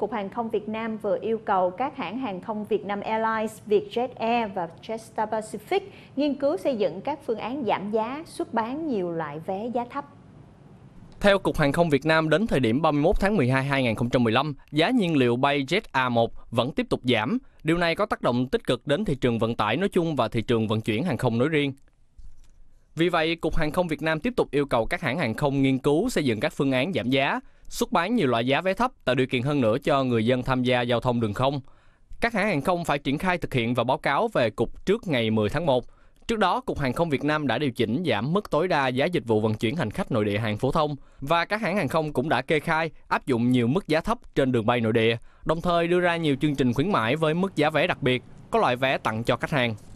Cục Hàng không Việt Nam vừa yêu cầu các hãng hàng không Việt Nam Airlines, Vietjet Air và Jetstar Pacific nghiên cứu xây dựng các phương án giảm giá, xuất bán nhiều loại vé giá thấp. Theo Cục Hàng không Việt Nam, đến thời điểm 31 tháng 12 2015, giá nhiên liệu bay Jet A1 vẫn tiếp tục giảm. Điều này có tác động tích cực đến thị trường vận tải nói chung và thị trường vận chuyển hàng không nói riêng. Vì vậy, Cục Hàng không Việt Nam tiếp tục yêu cầu các hãng hàng không nghiên cứu xây dựng các phương án giảm giá, xuất bán nhiều loại giá vé thấp tạo điều kiện hơn nữa cho người dân tham gia giao thông đường không. Các hãng hàng không phải triển khai thực hiện và báo cáo về cục trước ngày 10 tháng 1. Trước đó, Cục Hàng không Việt Nam đã điều chỉnh giảm mức tối đa giá dịch vụ vận chuyển hành khách nội địa hàng phổ thông và các hãng hàng không cũng đã kê khai áp dụng nhiều mức giá thấp trên đường bay nội địa, đồng thời đưa ra nhiều chương trình khuyến mãi với mức giá vé đặc biệt, có loại vé tặng cho khách hàng.